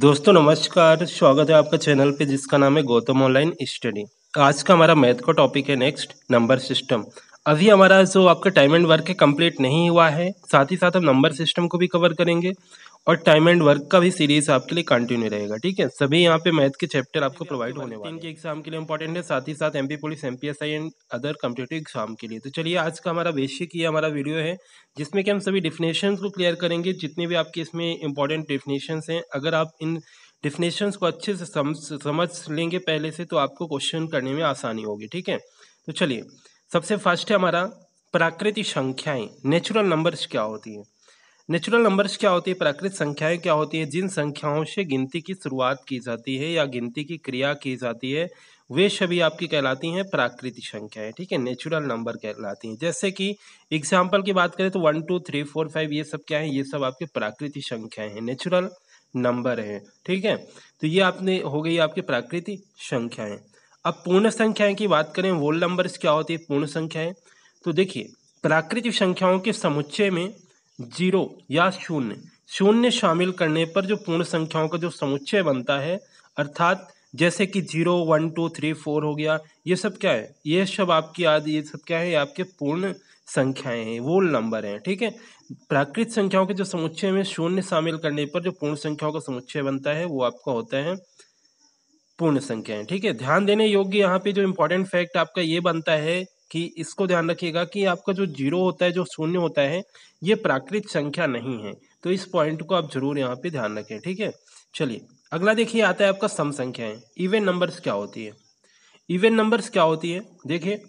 दोस्तों नमस्कार स्वागत है आपका चैनल पे जिसका नाम है गौतम ऑनलाइन स्टडी आज का हमारा मैथ का टॉपिक है नेक्स्ट नंबर सिस्टम अभी हमारा जो आपका टाइम एंड वर्क है कंप्लीट नहीं हुआ है साथ ही साथ हम नंबर सिस्टम को भी कवर करेंगे और टाइम एंड वर्क का भी सीरीज आपके लिए कंटिन्यू रहेगा ठीक है सभी यहाँ पे मैथ के चैप्टर आपको प्रोवाइड होने वाले इनके एग्जाम के लिए इंपॉर्टेंट है साथ ही साथ MP police M and other competitive exam के लिए तो चलिए आज का हमारा बेसिक ये हमारा वीडियो है जिसमें कि हम सभी डिफिनेशन को क्लियर करेंगे जितने भी आपके इसमें इंपॉर्टेंट डिफिनेशन हैं अगर आप इन डिफिनेशन को अच्छे से समझ समझ लेंगे पहले से तो आपको क्वेश्चन करने में आसानी होगी ठीक है तो चलिए सबसे फर्स्ट है हमारा प्राकृतिक संख्याएँ नेचुरल नंबर्स क्या होती हैं नेचुरल नंबर्स क्या होती है प्राकृतिक संख्याएं क्या होती है जिन संख्याओं से गिनती की शुरुआत की जाती है या गिनती की क्रिया की जाती है वे सभी आपकी कहलाती हैं प्राकृतिक संख्याएं ठीक है नेचुरल नंबर कहलाती हैं जैसे कि एग्जाम्पल की बात करें तो one two three four five ये सब क्या है ये सब आपके प्राकृतिक संख्याएं हैं नेचुरल नंबर है ठीक है तो ये आपने हो गई आपकी प्राकृतिक संख्याएं अब पूर्ण संख्याएं की बात करें वोल नंबर्स क्या होती है पूर्ण संख्याएं तो देखिए प्राकृतिक संख्याओं के समुच्चय में जीरो या शून्य शून्य शामिल करने पर जो पूर्ण संख्याओं का जो समुच्चय बनता है अर्थात जैसे कि zero one two three four हो गया ये सब क्या है ये सब आपकी याद ये सब क्या है आपके पूर्ण संख्याएं हैं वो नंबर हैं ठीक है प्राकृत संख्याओं के जो समुच्चय में शून्य शामिल करने पर जो पूर्ण संख्याओं का समुच्चय बनता है वो आपका होता है पूर्ण संख्याएं ठीक है ध्यान देने योग्य यहाँ पे जो इम्पोर्टेंट फैक्ट आपका ये बनता है कि इसको ध्यान रखिएगा कि आपका जो जीरो होता है जो शून्य होता है ये प्राकृत संख्या नहीं है तो इस पॉइंट को आप जरूर यहाँ पे ध्यान रखें ठीक है चलिए अगला देखिए आता है आपका सम संख्याएं इवेंट नंबर्स क्या होती है इवेंट नंबर्स क्या होती है देखिए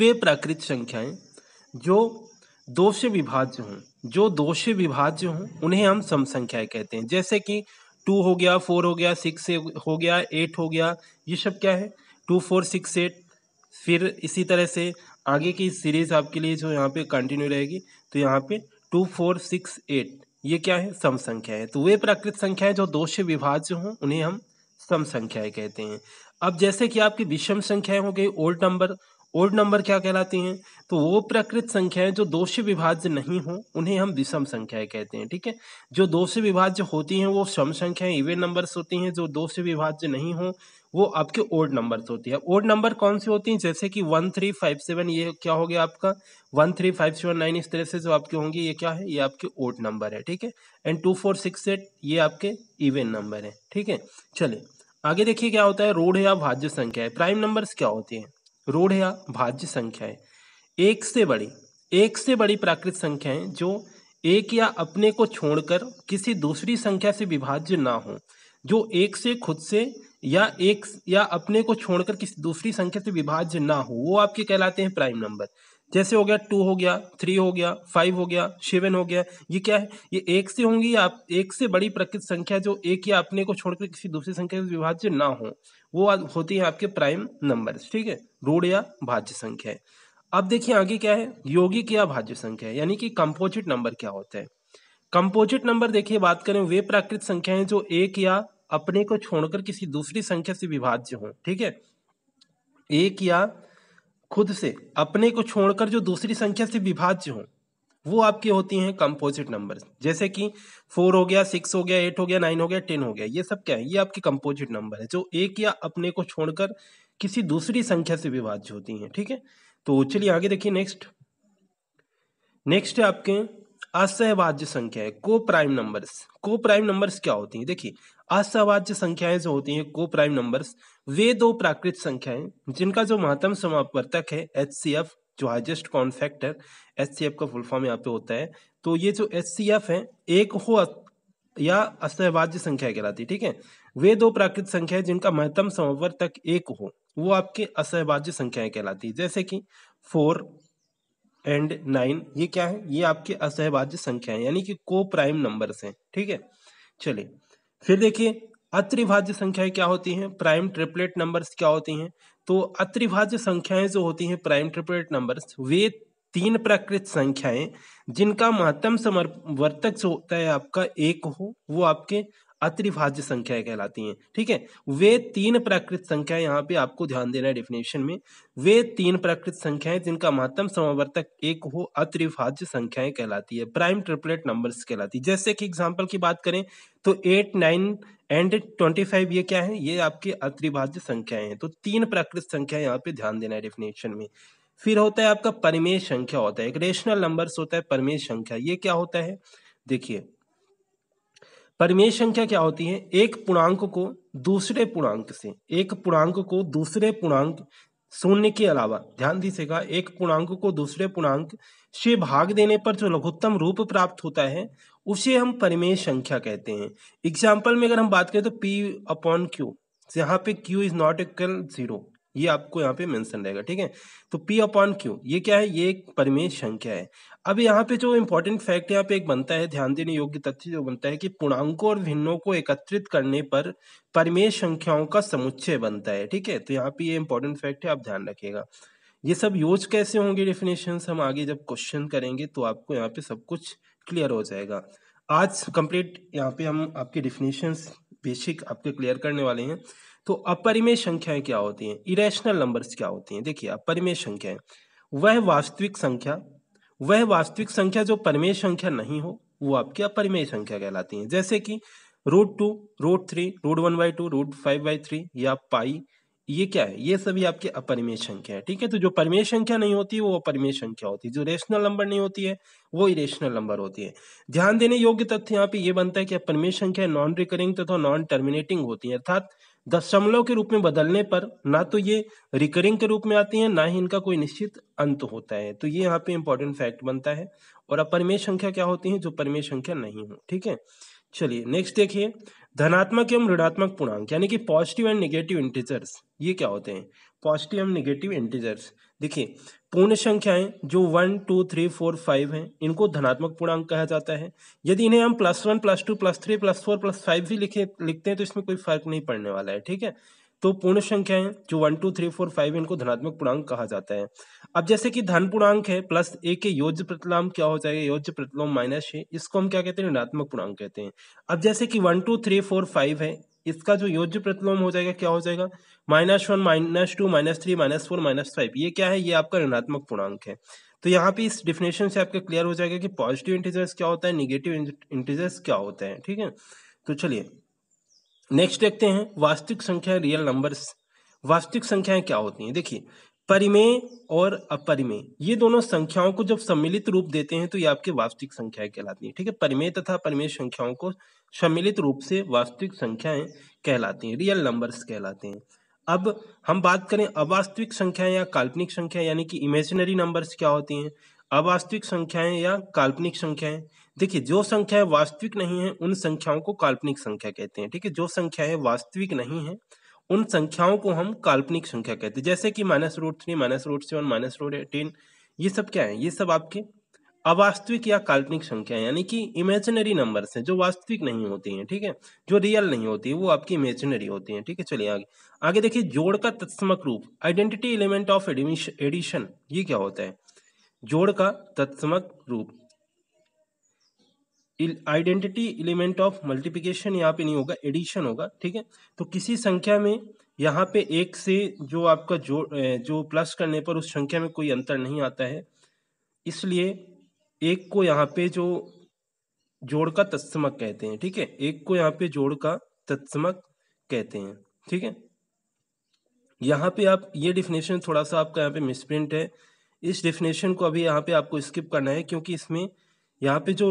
वे प्राकृत संख्याएं जो दो से विभाज्य हों जो दो से विभाज्य हों उन्हें हम सम संख्याएं कहते हैं जैसे कि टू हो गया फोर हो गया सिक्स हो गया एट हो गया ये सब क्या है टू फोर सिक्स एट फिर इसी तरह से आगे की सीरीज़ आपके लिए जो यहाँ पे कंटिन्यू रहेगी तो यहाँ पे टू फोर सिक्स एट ये क्या है सम संख्या है तो वे प्राकृत संख्याएं जो दोष विभाज्य हों उन्हें हम सम संख्याएं कहते हैं अब जैसे कि आपकी विषम संख्याएं हो गई ओल्ड नंबर ओड नंबर क्या कहलाते हैं तो वो प्रकृत संख्याएं जो दोष विभाज्य नहीं हो उन्हें हम विषम संख्याएं कहते हैं ठीक है जो दोष विभाज्य होती हैं वो सम संख्याएं इवन नंबर्स होती हैं जो दोष विभाज्य नहीं हो वो आपके ओड नंबर्स होती है ओड नंबर कौन सी होती हैं जैसे कि वन थ्री फाइव सेवन ये क्या हो गया आपका one three five seven nine इस तरह से जो आपके होंगे ये क्या है ये आपके ओड नंबर है ठीक है and two four six eight ये आपके इवेन नंबर है ठीक है चलिए आगे देखिए क्या होता है रोड या भाज्य संख्या है प्राइम नंबर्स क्या होती है रूढ़ या भाज्य संख्याएं एक से बड़ी एक से बड़ी प्राकृत संख्याएं जो एक या अपने को छोड़कर किसी दूसरी संख्या से विभाज्य ना हो जो एक से खुद से या एक या अपने को छोड़कर किसी दूसरी संख्या से विभाज्य ना हो वो आपके कहलाते हैं प्राइम नंबर जैसे हो गया टू हो गया थ्री हो गया फाइव हो गया सेवन हो गया ये क्या है ये एक से होंगी आप एक से बड़ी प्रकृत संख्या जो एक या अपने को छोड़कर किसी दूसरी संख्या से विभाज्य ना हो वो होती है आपके प्राइम नंबर ठीक है रूढ़ या भाज्य संख्या अब देखिए आगे क्या है योगिक या भाज्य संख्या यानी कि कंपोजिट नंबर क्या होता है कंपोजिट नंबर देखिए बात करें वे प्राकृत संख्याएं जो एक या अपने को छोड़कर किसी दूसरी संख्या से विभाज्य हो ठीक है एक या खुद से अपने को छोड़कर जो दूसरी संख्या से विभाज्य हो वो आपकी होती हैं कंपोजिट नंबर जैसे कि फोर हो गया सिक्स हो गया एट हो गया नाइन हो गया टेन हो गया ये सब क्या है ये आपके कंपोजिट नंबर है जो एक या अपने को छोड़कर किसी दूसरी संख्या से विभाज्य होती हैं ठीक है तो चलिए आगे देखिए नेक्स्ट नेक्स्ट है आपके असहभाज्य संख्याएं को प्राइम नंबर्स को प्राइम नंबर्स क्या होती हैं देखिए असहवाज्य संख्याएं जो होती हैं को प्राइम नंबर्स वे दो प्राकृत संख्याएं जिनका जो महत्तम समापवर्तक है एच सी एफ जो highest common factor H C F का फुल फॉर्म यहाँ पे होता है तो ये जो एच सी एफ है एक हो या असहवाज्य संख्या कहलाती है ठीक है वे दो प्राकृत संख्या है जिनका महत्तम समापवर्तक एक हो वो आपके असहवाज्य संख्याएं कहलाती है जैसे कि फोर एंड नाइन ये क्या है ये आपके असहभाज्य संख्या है यानी कि को प्राइम नंबर हैं ठीक है चलिए फिर देखिए अत्रिभाज्य संख्याएं क्या होती हैं प्राइम ट्रिपलेट नंबर्स क्या होती हैं तो अत्रिभाज्य संख्याएं जो होती हैं प्राइम ट्रिपलेट नंबर्स वे तीन प्राकृत संख्याएं जिनका महत्तम समर्वर्तक जो होता है आपका एक हो वो आपके अतिभाज्य संख्याएं कहलाती हैं ठीक है वे तीन प्राकृत संख्याएं यहाँ पे आपको ध्यान देना है डेफिनेशन में वे तीन प्राकृत संख्याएं जिनका महत्तम समावर्तक एक हो अतिभाज्य संख्याएं कहलाती है प्राइम ट्रिपलेट नंबर्स कहलाती है जैसे कि एग्जाम्पल की बात करें तो eight nine and twenty five ये क्या है ये आपके अतिभाज्य संख्याएं हैं तो तीन प्राकृत संख्या यहाँ पे ध्यान देना है डेफिनेशन में फिर होता है आपका परमेय संख्या होता है एक रेशनल नंबर्स होता है परमेय संख्या ये क्या होता है देखिए परिमेय संख्या क्या होती है एक पूर्णांक को दूसरे पूर्णांक से एक पूर्णांक को दूसरे पूर्णांक शून्य के अलावा ध्यान दीजिएगा एक पूर्णांक को दूसरे पूर्णांक से भाग देने पर जो लघुत्तम रूप प्राप्त होता है उसे हम परिमेय संख्या कहते हैं एग्जाम्पल में अगर हम बात करें तो पी अपॉन क्यू यहाँ पे Q is not equal zero ये आपको यहाँ पे मेंशन रहेगा ठीक है तो पी अपॉन क्यू ये क्या है ये एक परिमेय संख्या है अब यहाँ पे जो इम्पोर्टेंट फैक्ट यहाँ पे एक बनता है ध्यान देने योग्य तथ्य जो बनता है कि पूर्णांकों और भिन्नों को एकत्रित करने पर परिमेय संख्याओं का समुच्चय बनता है ठीक है तो यहाँ पे ये इंपॉर्टेंट फैक्ट है आप ध्यान रखिएगा ये सब यूज कैसे होंगे डेफिनेशन हम आगे जब क्वेश्चन करेंगे तो आपको यहाँ पे सब कुछ क्लियर हो जाएगा आज कंप्लीट यहाँ पे हम आपके डेफिनेशन बेसिक आपके क्लियर करने वाले हैं तो अपरिमेय संख्याएं क्या होती हैं इरेशनल नंबर्स क्या होती हैं देखिए अपरिमेय संख्याएं वह वास्तविक संख्या वह वास्तविक संख्या जो परिमेय संख्या नहीं हो वो आपकी अपरिमेय संख्या कहलाती है जैसे कि root two root three root one by two root five by three या पाई ये क्या है ये सभी आपके अपरिमेय संख्या है ठीक है तो जो परिमेय संख्या नहीं होती है वो अपरिमेय संख्या होती है जो रेशनल नंबर नहीं होती है वो इरेशनल नंबर होती है ध्यान देने योग्य तथ्य यहाँ पे ये बनता है कि अपरिमेय संख्या नॉन रिकरिंग तथा तो नॉन टर्मिनेटिंग होती है अर्थात दशमलव के रूप में बदलने पर ना तो ये रिकरिंग के रूप में आती है ना ही इनका कोई निश्चित अंत होता है तो ये यहाँ पे इंपॉर्टेंट फैक्ट बनता है और अपरिमेय संख्या क्या होती है जो परिमेय संख्या नहीं हो ठीक है चलिए नेक्स्ट देखिए धनात्मक एवं ऋणात्मक पूर्णांक यानी कि पॉजिटिव एंड निगेटिव इंटीजर्स ये क्या होते हैं पॉजिटिव एंड निगेटिव इंटीजर्स देखिए पूर्ण संख्याएं जो one two three four five हैं इनको धनात्मक पूर्णांक कहा जाता है यदि इन्हें हम plus one plus two plus three plus four plus five भी लिखे लिखते हैं तो इसमें कोई फर्क नहीं पड़ने वाला है ठीक है तो पूर्ण संख्याएं जो one two three four five इनको धनात्मक पूर्णांक कहा जाता है अब जैसे कि धन पूर्णांक है प्लस ए के योज प्रतिलोम क्या हो जाएगा योज प्रतिलोम माइनस है इसको हम क्या कहते हैं ऋणात्मक पूर्णांक कहते हैं अब जैसे कि one two three four five है इसका जो योज्य प्रतिलोम हो जाएगा क्या हो जाएगा minus one minus two minus three minus four minus five ये क्या है ये आपका ऋणात्मक पूर्णांक है तो यहाँ पे इस डिफिनेशन से आपका क्लियर हो जाएगा कि पॉजिटिव इंटीजर्स क्या होता है निगेटिव इंटीजर्स क्या होता है ठीक है तो चलिए नेक्स्ट देखते हैं वास्तविक संख्या रियल नंबर्स वास्तविक संख्याएं क्या होती हैं देखिए परिमेय और अपरिमेय ये दोनों संख्याओं को जब सम्मिलित रूप देते हैं तो ये आपके वास्तविक संख्याएं कहलाती हैं ठीक है परिमेय तथा परिमेय संख्याओं को सम्मिलित रूप से वास्तविक संख्याएं कहलाती हैं रियल नंबर्स कहलाते हैं अब हम बात करें अवास्तविक संख्याएं या काल्पनिक संख्या यानी कि इमेजिनरी नंबर्स क्या होती हैं अवास्तविक संख्याएं या काल्पनिक संख्याएं देखिए जो संख्याएं वास्तविक नहीं है उन संख्याओं को काल्पनिक संख्या कहते हैं ठीक है जो संख्याएं वास्तविक नहीं है उन संख्याओं को हम काल्पनिक संख्या कहते हैं जैसे कि minus root three minus root seven minus root eighteen ये सब क्या है ये सब आपके अवास्तविक या काल्पनिक संख्या है यानी कि इमेजिनरी नंबर्स हैं जो वास्तविक नहीं होती हैं ठीक है जो रियल नहीं होती है वो आपकी इमेजिनरी होती हैं ठीक है चलिए आगे आगे देखिए जोड़ का तत्समक रूप आइडेंटिटी एलिमेंट ऑफ एडिशन ये क्या होता है जोड़ का तत्समक रूप आइडेंटिटी एलिमेंट ऑफ मल्टीप्लिकेशन यहाँ पे नहीं होगा एडिशन होगा ठीक है तो किसी संख्या में यहाँ पे एक से जो आपका जो जो प्लस करने पर उस संख्या में कोई अंतर नहीं आता है इसलिए एक को यहाँ पे जो जोड़ का तत्समक कहते हैं ठीक है एक को यहाँ पे जोड़ का तत्समक कहते हैं ठीक है यहाँ पे आप ये डिफिनेशन थोड़ा सा आपका यहाँ पे मिसप्रिंट है इस डिफिनेशन को अभी यहाँ पे आपको स्किप करना है क्योंकि इसमें यहाँ पे जो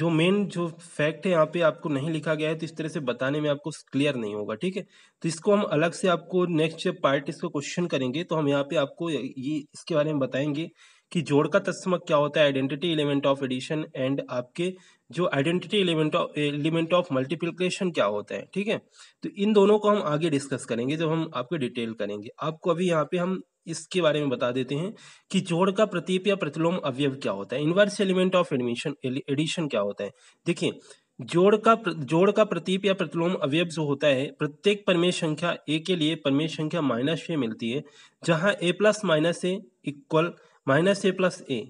जो मेन जो फैक्ट है यहाँ पे आपको नहीं लिखा गया है तो इस तरह से बताने में आपको क्लियर नहीं होगा ठीक है तो इसको हम अलग से आपको नेक्स्ट पार्ट इसका क्वेश्चन करेंगे तो हम यहाँ पे आपको ये इसके बारे में बताएंगे कि जोड़ का तत्समक क्या होता है identity element of addition and आपके जो identity element of element of multiplication क्या होता है ठीक है तो इन दोनों को हम आगे डिस्कस करेंगे जब हम आपको डिटेल करेंगे आपको अभी यहाँ पे हम इसके बारे में बता देते हैं कि जोड़ का प्रतीप या प्रतिलोम अवयव क्या होता है inverse element of admission addition क्या होता है देखिए जोड़ का जोड़ का प्रतीप या प्रतिलोम अवयव जो होता है प्रत्येक परमेय संख्या ए के लिए परमेय संख्या माइनस छ मिलती है जहां A plus minus A equal minus A plus A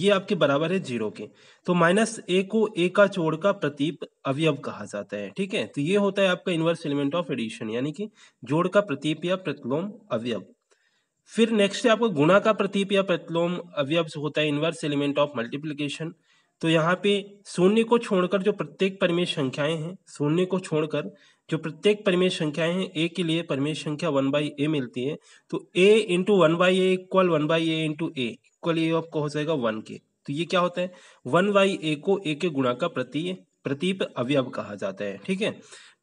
ये आपके बराबर है जीरो के तो माइनस ए को ए का जोड़ का प्रतीप अवयव कहा जाता है ठीक है तो ये होता है आपका इनवर्स एलिमेंट ऑफ एडिशन यानी कि जोड़ का प्रतीप या प्रतिलोम अवयव फिर नेक्स्ट है आपका गुणा का प्रतीप या प्रतिलोम अवयव होता है इनवर्स एलिमेंट ऑफ मल्टीप्लीकेशन तो यहाँ पे शून्य को छोड़कर जो प्रत्येक परिमेय संख्याएं हैं शून्य को छोड़कर जो प्रत्येक परिमेय संख्याएं हैं ए के लिए परिमेय संख्या वन बाई ए मिलती है तो A into one by A equal one by A into A equal ये आपको हो जाएगा वन के तो ये क्या होता है वन बाई ए को ए के गुणा का प्रतीय प्रतीप अवयव कहा जाता है ठीक है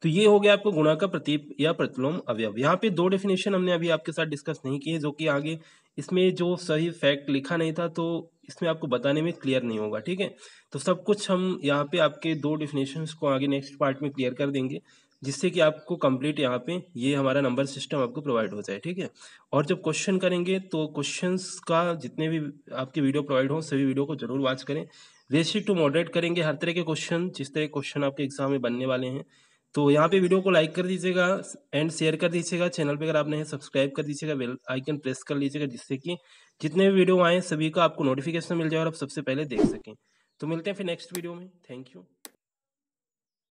तो ये हो गया आपको गुणा का प्रतीप या प्रतिलोम अवयव यहाँ पे दो डेफिनेशन हमने अभी आपके साथ डिस्कस नहीं किए जो कि आगे इसमें जो सही फैक्ट लिखा नहीं था तो इसमें आपको बताने में क्लियर नहीं होगा ठीक है तो सब कुछ हम यहाँ पे आपके दो डेफिनेशन को आगे नेक्स्ट पार्ट में क्लियर कर देंगे जिससे कि आपको कंप्लीट यहाँ पे ये हमारा नंबर सिस्टम आपको प्रोवाइड हो जाए ठीक है और जब क्वेश्चन करेंगे तो क्वेश्चंस का जितने भी आपके वीडियो प्रोवाइड हों सभी वीडियो को जरूर वॉच करें रेसिट टू मॉडरेट करेंगे हर तरह के क्वेश्चन जिस तरह के क्वेश्चन आपके एग्जाम में बनने वाले हैं तो यहाँ पे वीडियो को लाइक कर दीजिएगा एंड शेयर कर दीजिएगा चैनल पे अगर आपने सब्सक्राइब कर दीजिएगा बेल आइकन प्रेस कर लीजिएगा जिससे कि जितने भी वीडियो आए सभी का आपको नोटिफिकेशन मिल जाए और आप सबसे पहले देख सकें तो मिलते हैं फिर नेक्स्ट वीडियो में थैंक यू